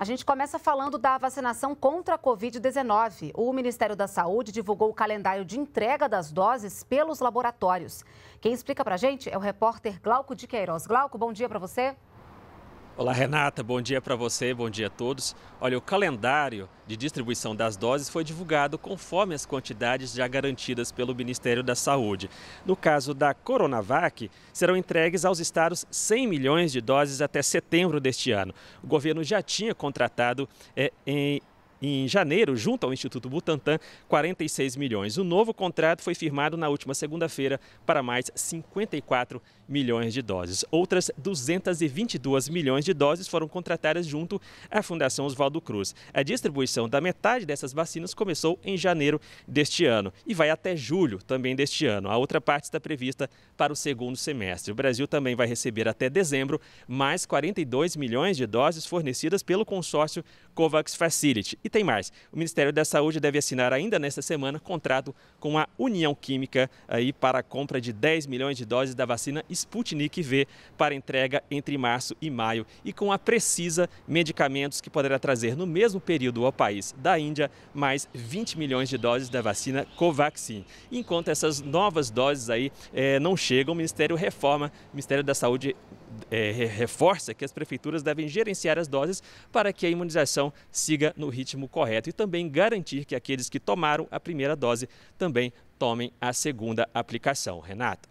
A gente começa falando da vacinação contra a Covid-19. O Ministério da Saúde divulgou o calendário de entrega das doses pelos laboratórios. Quem explica para gente é o repórter Glauco de Queiroz. Glauco, bom dia para você. Olá, Renata. Bom dia para você, bom dia a todos. Olha, o calendário de distribuição das doses foi divulgado conforme as quantidades já garantidas pelo Ministério da Saúde. No caso da Coronavac, serão entregues aos estados 100 milhões de doses até setembro deste ano. O governo já tinha contratado é, em em janeiro, junto ao Instituto Butantan, 46 milhões. O novo contrato foi firmado na última segunda-feira para mais 54 milhões de doses. Outras 222 milhões de doses foram contratadas junto à Fundação Oswaldo Cruz. A distribuição da metade dessas vacinas começou em janeiro deste ano e vai até julho também deste ano. A outra parte está prevista para o segundo semestre. O Brasil também vai receber até dezembro mais 42 milhões de doses fornecidas pelo consórcio COVAX Facility e tem mais. O Ministério da Saúde deve assinar ainda nesta semana contrato com a União Química aí para a compra de 10 milhões de doses da vacina Sputnik V para entrega entre março e maio e com a Precisa medicamentos que poderá trazer no mesmo período ao país da Índia mais 20 milhões de doses da vacina Covaxin. Enquanto essas novas doses aí eh, não chegam, o Ministério reforma, o Ministério da Saúde é, reforça que as prefeituras devem gerenciar as doses para que a imunização siga no ritmo correto e também garantir que aqueles que tomaram a primeira dose também tomem a segunda aplicação. Renata.